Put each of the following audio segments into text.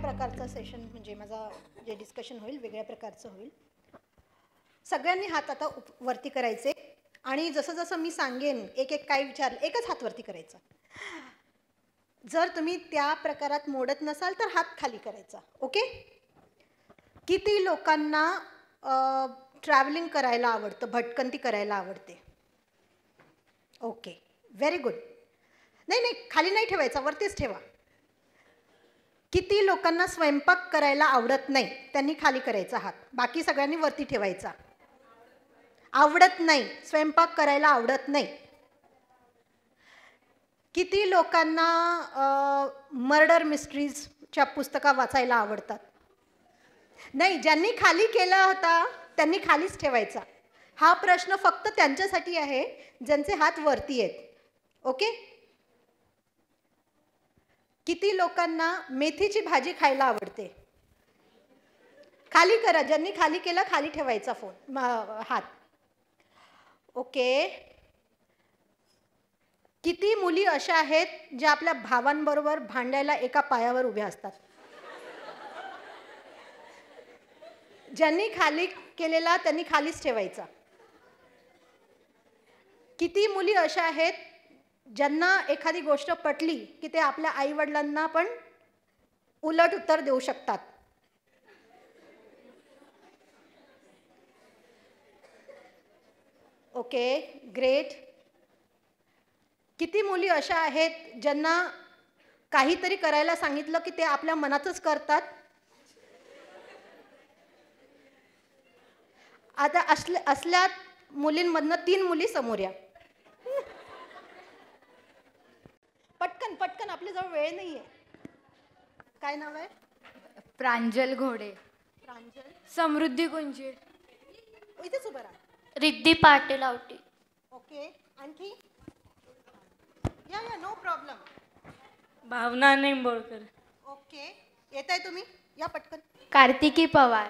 प्रकारचं सेशन म्हणजे माझा जे डिस्कशन होईल वेगळ्या प्रकारचं होईल सगळ्यांनी हात आता उप वरती करायचे आणि जसं जसं मी सांगेन एक एक काय विचार एकच हात वरती करायचा जर तुम्ही त्या प्रकारात मोडत नसाल तर हात खाली करायचा ओके किती लोकांना ट्रॅव्हलिंग करायला आवडतं भटकंती करायला आवडते ओके व्हेरी गुड नाही नाही खाली नाही ठेवायचा वरतीच ठेवा किती लोकांना स्वयंपाक करायला आवडत नाही त्यांनी खाली करायचा हात बाकी सगळ्यांनी वरती ठेवायचा आवडत नाही स्वयंपाक करायला आवडत नाही किती लोकांना मर्डर मिस्ट्रीजच्या पुस्तका वाचायला आवडतात नाही ज्यांनी खाली केला होता त्यांनी खालीच ठेवायचा हा प्रश्न फक्त त्यांच्यासाठी आहे ज्यांचे हात वरती आहेत ओके किती लोकांना मेथीची भाजी खायला आवडते खाली करा ज्यांनी खाली केलं खाली ठेवायचा फोन हात ओके किती मुली अशा आहेत ज्या आपल्या भावांबरोबर भांडायला एका पायावर उभ्या असतात ज्यांनी खाली केलेला त्यांनी खालीच ठेवायचा किती मुली अशा आहेत ज्यांना एखादी गोष्ट पटली की ते आपल्या आईवडिलांना पण उलट उत्तर देऊ शकतात ओके ग्रेट किती मुली अशा आहेत ज्यांना काहीतरी करायला सांगितलं की ते आपल्या मनातच करतात आता असल्या असल्या मुलींमधनं तीन मुली समोर या वेळ नाहीये काय नाव आहे प्रांजल घोडे प्रांजल समृद्धी गुंजे इथेच उभं राहा रिद्धी पाटील आवटी ओके आणखी या या no problem Bhavana Nimbolkar okay येत आहे तुम्ही या पटकन कार्तिकी पवार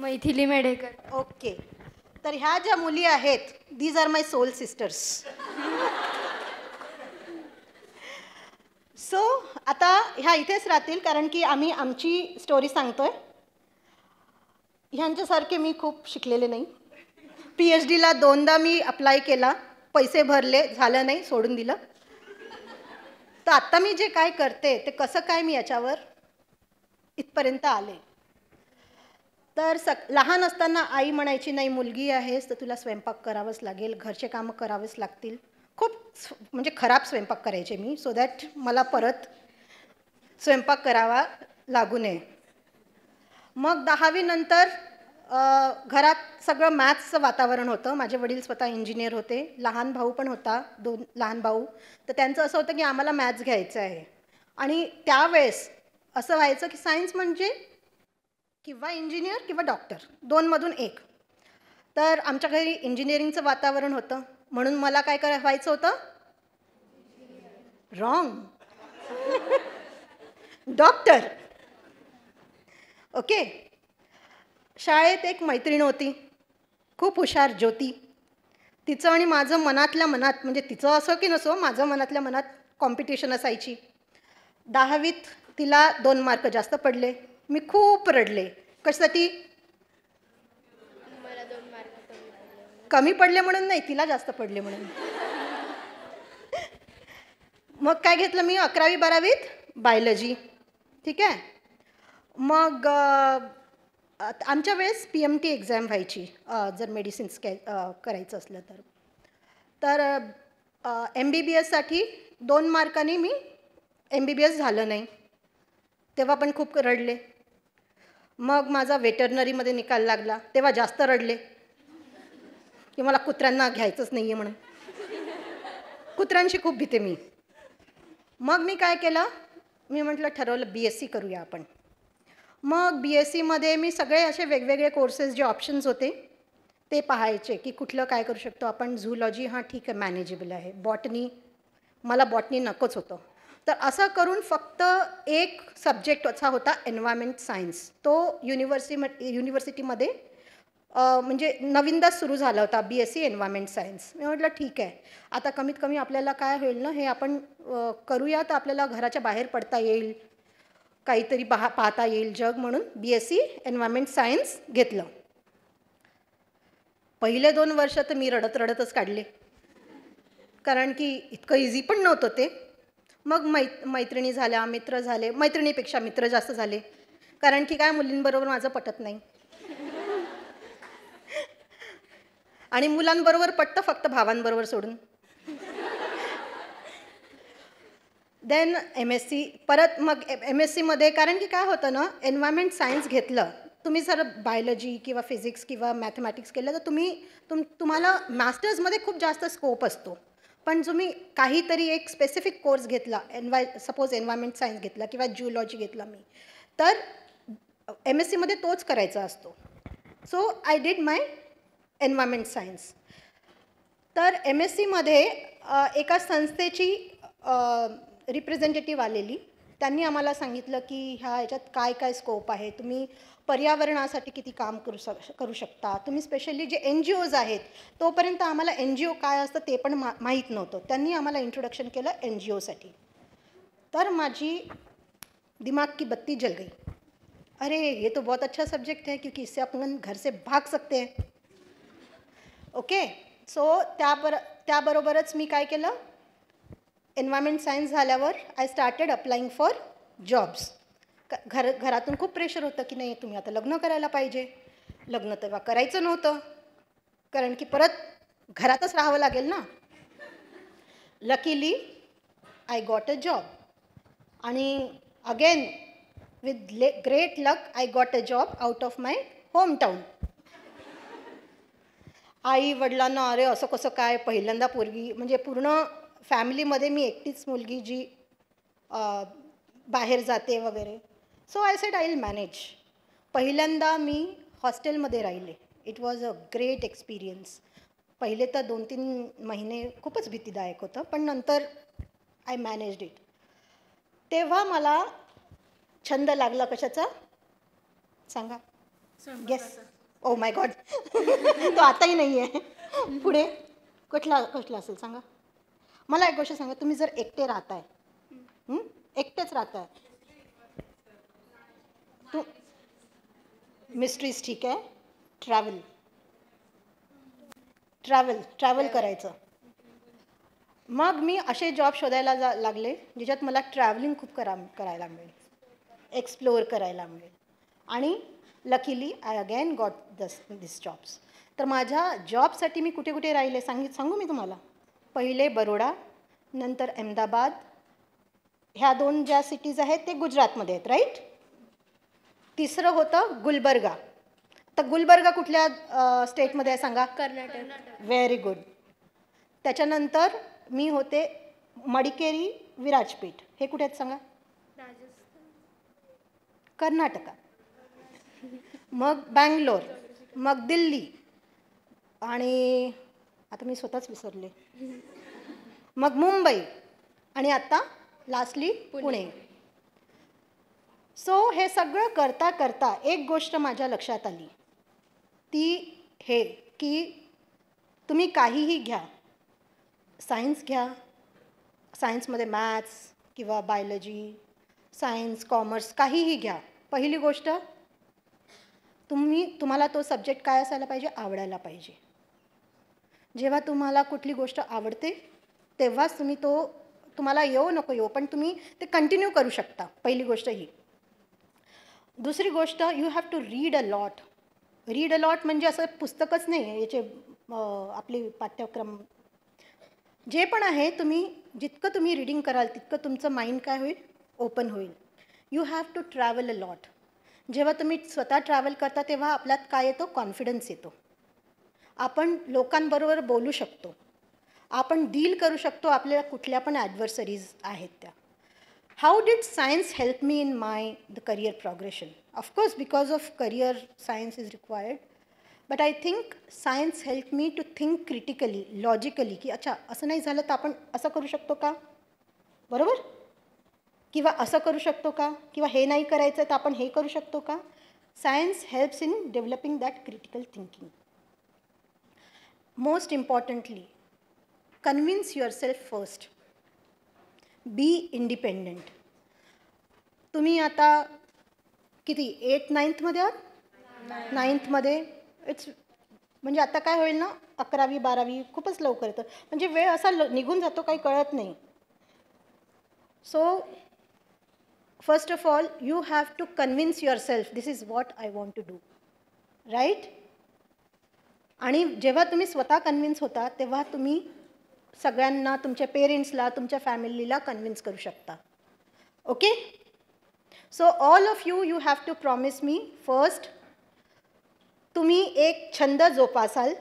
मैथिली मेढेकर ओके तर ह्या ज्या मुली आहेत these are my soul sisters so so, आता ह्या इथेच राहतील कारण की आम्ही आमची स्टोरी सांगतोय ह्यांच्यासारखे मी खूप शिकलेले नाही पी एच डीला दोनदा मी अप्लाय केला पैसे भरले झालं नाही सोडून दिलं तर आत्ता मी जे काय करते ते कसं काय मी याच्यावर इथपर्यंत आले तर सक लहान असताना आई म्हणायची नाही मुलगी आहेस तर तुला स्वयंपाक करावंच लागेल घरचे कामं करावेच लागतील खूप म्हणजे खराब स्वयंपाक करायचे मी सो दॅट मला परत स्वयंपाक करावा लागू नये मग दहावीनंतर घरात सगळं मॅथ्सचं वातावरण होतं माझे वडील स्वतः इंजिनियर होते लहान भाऊ पण होता दोन लहान भाऊ तर त्यांचं असं होतं की आम्हाला मॅथ्स घ्यायचं आहे आणि त्यावेळेस असं व्हायचं की सायन्स म्हणजे किंवा इंजिनियर किंवा डॉक्टर दोनमधून एक तर आमच्या घरी इंजिनिअरिंगचं वातावरण होतं म्हणून मला काय करा व्हायचं होतं रॉंग डॉक्टर ओके शाळेत एक मैत्रीण होती खूप हुशार ज्योती तिचं आणि माझं मनातल्या मनात म्हणजे तिचं असो की नसो माझं मनातल्या मनात कॉम्पिटिशन असायची दहावीत तिला दोन मार्क जास्त पडले मी खूप रडले कशासाठी कमी पडले म्हणून नाही तिला जास्त पडले म्हणून मग काय घेतलं मी अकरावी बारावीत बायोलॉजी ठीक आहे मग आमच्या वेळेस पी एम टी एक्झाम व्हायची जर मेडिसिन्स कॅ करायचं असलं तर तर एम बी बी एससाठी दोन मार्कांनी मी एम बी बी एस झालं नाही तेव्हा पण खूप रडले मग माझा वेटरनरीमध्ये निकाल लागला तेव्हा जास्त रडले की मला कुत्र्यांना घ्यायचंच नाही आहे म्हणून कुत्र्यांशी खूप भीते मी मग मी काय केलं मी म्हटलं ठरवलं बी एस सी करूया आपण मग बी एस सीमध्ये मी सगळे असे वेगवेगळे कोर्सेस जे ऑप्शन्स होते ते पाहायचे की कुठलं काय करू शकतो आपण झूलॉजी हां ठीक आहे मॅनेजेबल आहे बॉटनी मला बॉटनी नकोच होतं तर असं करून फक्त एक सब्जेक्ट असा होता एन्व्हायरमेंट सायन्स तो युनिव्हर्सिटी युनिव्हर्सिटीमध्ये म्हणजे नवीनदाच सुरू झाला होता B S C environment science मी म्हटलं ठीक आहे आता कमीत कमी आपल्याला काय होईल ना हे आपण करूया तर आपल्याला घराच्या बाहेर पडता येईल काहीतरी पाहा पाहता येईल जग म्हणून B S C environment science घेतलं पहिले दोन वर्ष तर मी रडत रडतच काढले कारण की इतकं इझी पण नव्हतं ते मग मै मैत्रिणी झाल्या मित्र झाले मैत्रिणीपेक्षा मित्र जास्त झाले कारण की काय मुलींबरोबर माझं पटत नाही आणि मुलांबरोबर पटतं फक्त भावांबरोबर सोडून देन एम एस सी परत मग एम एस सीमध्ये कारण की काय होतं ना एन्व्हायरमेंट सायन्स घेतलं तुम्ही जर बायोलॉजी किंवा फिजिक्स किंवा मॅथमॅटिक्स केलं तर तुम्ही तुम तुम्हाला मास्टर्समध्ये खूप जास्त स्कोप असतो पण तुम्ही काहीतरी एक स्पेसिफिक कोर्स घेतला एनवाय सपोज एन्व्हायरमेंट सायन्स घेतला किंवा ज्युलॉजी घेतला मी तर एम एस सीमध्ये तोच करायचा असतो so I did my environment science तर एम एस सीमध्ये एका संस्थेची रिप्रेझेंटेटिव्ह आलेली त्यांनी आम्हाला सांगितलं की ह्या याच्यात काय काय स्कोप आहे तुम्ही पर्यावरणासाठी किती काम करू शक करू शकता तुम्ही स्पेशली जे एन जी ओज आहेत तोपर्यंत आम्हाला एन जी ओ काय असतं ते पण मा माहीत नव्हतं त्यांनी आम्हाला इंट्रोडक्शन केलं एन जी ओसाठी तर माझी दिमाग की बत्ती जल गई अरे ये तो बहुत अच्छा सब्जेक्ट है क्योंकि इससे अपन घर से भाग सकते हैं ओके सो त्याबर त्याबरोबरच मी काय केलं एन्व्हायरमेंट सायन्स झाल्यावर I started applying for jobs घर घरातून खूप प्रेशर होतं की नाही तुम्ही आता लग्न करायला पाहिजे लग्न तेव्हा करायचं नव्हतं कारण की परत घरातच राहावं लागेल ना luckily I got a job आणि अगेन विथ ले great luck I got a job out of my home town आई वडिलांना अरे असं कसं काय पहिल्यांदा पोरगी म्हणजे पूर्ण फॅमिलीमध्ये मी एकटीच मुलगी जी बाहेर जाते वगैरे so I said I will manage पहिल्यांदा मी हॉस्टेलमध्ये राहिले it was a great experience पहिले तर दोन तीन महिने खूपच भीतीदायक होतं पण नंतर आय मॅनेज इट तेव्हा मला छंद लागला कशाचा सांगा येस ओ माय गॉड तो आताही नाही आहे पुढे कुठला कुठला असेल सांगा मला एक गोष्ट सांगा तुम्ही जर एकटे राहताय एकटेच राहताय तू मिस्ट्रीज ठीक आहे ट्रॅव्हल ट्रॅव्हल ट्रॅव्हल करायचं मग मी असे जॉब शोधायला जा लागले ज्याच्यात मला ट्रॅव्हलिंग खूप करा करायला मिळेल एक्सप्लोअर करायला मिळेल आणि लकीली आय अगेन गॉट दस दिस जॉब्स तर माझ्या जॉबसाठी मी कुठे कुठे राहिले सांगित सांगू मी तुम्हाला पहिले बरोडा नंतर अहमदाबाद ह्या दोन ज्या सिटीज आहेत ते गुजरातमध्ये आहेत राईट तिसरं होतं गुलबर्गा तर गुलबर्गा कुठल्या स्टेटमध्ये आहे सांगा कर्नाटक व्हेरी गुड त्याच्यानंतर मी होते मडिकेरी विराजपीठ हे कुठे आहेत सांगा कर्नाटका मग बँगलोर मग दिल्ली आणि आता मी स्वतःच विसरले मग मुंबई आणि आत्ता लास्टली पुणे सो हे सगळं करता करता एक गोष्ट माझ्या लक्षात आली ती हे की तुम्ही काहीही घ्या सायन्स घ्या सायन्समध्ये मॅथ्स किंवा बायोलॉजी सायन्स कॉमर्स काहीही घ्या पहिली गोष्ट तुम्ही तुम्हाला तो सब्जेक्ट काय असायला पाहिजे आवडायला पाहिजे जेव्हा तुम्हाला कुठली गोष्ट आवडते तेव्हाच तुम्ही तो तुम्हाला येऊ नको येऊ पण तुम्ही ते कंटिन्यू करू शकता पहिली गोष्ट ही दुसरी गोष्ट you have to read a lot read a lot म्हणजे असं पुस्तकच नाही आहे याचे आपले पाठ्यक्रम जे पण आहे तुम्ही जितकं तुम्ही रिडिंग कराल तितकं तुमचं माइंड काय होईल ओपन होईल you have to travel a lot जेव्हा तुम्ही स्वतः ट्रॅव्हल करता तेव्हा आपल्यात काय येतो कॉन्फिडन्स येतो आपण लोकांबरोबर बोलू शकतो आपण डील करू शकतो आपल्या कुठल्या पण ॲडव्हर्सरीज आहेत त्या how did science help me in my the career progression of course because of career science is required but I think science help me to think critically logically की अच्छा असं नाही झालं तर आपण असं करू शकतो का बरोबर किंवा असं करू शकतो का किंवा हे नाही करायचं तर आपण हे करू शकतो का science helps in developing that critical thinking most importantly convince yourself first be independent तुम्ही आता किती एट नाईन्थमध्ये आहात नाईन्थमध्ये इट्स म्हणजे आता काय होईल ना अकरावी बारावी खूपच लवकर येतं म्हणजे वेळ असा ल निघून जातो काही कळत नाही so first of all, you have to convince yourself, this is what I want to do Right? आणि जेव्हा तुम्ही स्वतः कन्व्हिन्स होता तेव्हा तुम्ही सगळ्यांना तुमच्या पेरेंट्सला तुमच्या फॅमिलीला कन्व्हिन्स करू शकता okay so all of you you have to promise me first तुम्ही एक छंद जोपासाल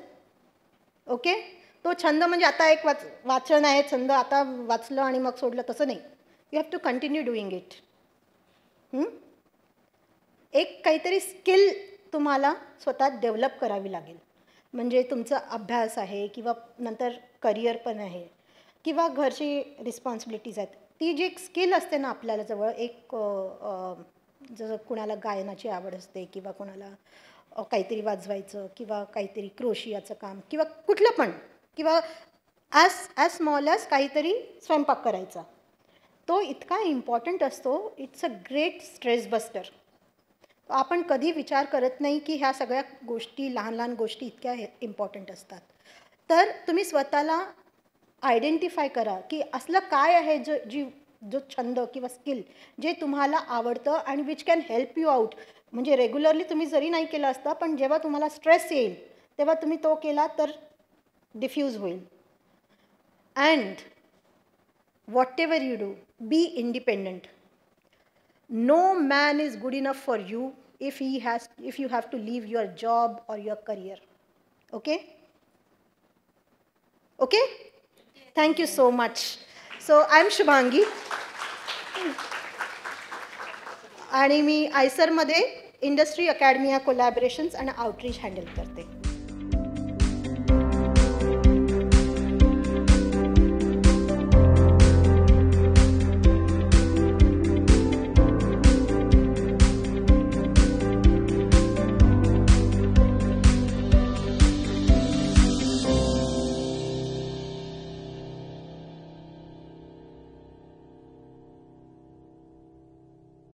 ओके तो छंद म्हणजे आता एक वाच वाचन आहे छंद आता वाचलं आणि मग सोडलं तसं नाही you have to continue doing it एक काहीतरी स्किल तुम्हाला स्वतः डेव्हलप करावी लागेल म्हणजे तुमचा अभ्यास आहे किंवा नंतर करिअर पण आहे किंवा घरची रिस्पॉन्सिबिलिटीज आहेत ती जी एक स्किल असते ना आपल्याला जवळ एक जसं कुणाला गायनाची आवड असते किंवा कोणाला काहीतरी वाजवायचं किंवा काहीतरी क्रोशियाचं काम किंवा कुठलं पण किंवा ॲज ॲज स्मॉल ॲज काहीतरी स्वयंपाक करायचा तो इतका इम्पॉर्टंट असतो it's a great stress buster आपण कधी विचार करत नाही की ह्या सगळ्या गोष्टी लहान लहान गोष्टी इतक्या इम्पॉर्टंट असतात तर तुम्ही स्वतःला आयडेंटिफाय करा की असलं काय आहे जो जी जो छंद किंवा स्किल जे तुम्हाला आवडतं आणि which can help you out म्हणजे रेग्युलरली तुम्ही जरी नाही केलं असतं पण जेव्हा तुम्हाला स्ट्रेस येईल तेव्हा तुम्ही तो केला तर डिफ्यूज होईल and whatever you do be independent no man is good enough for you if he has if you have to leave your job or your career okay okay thank you so much so i'm shubhangi आणि मी आयसरमध्ये industry academy या collaborations आणि outreach handle करते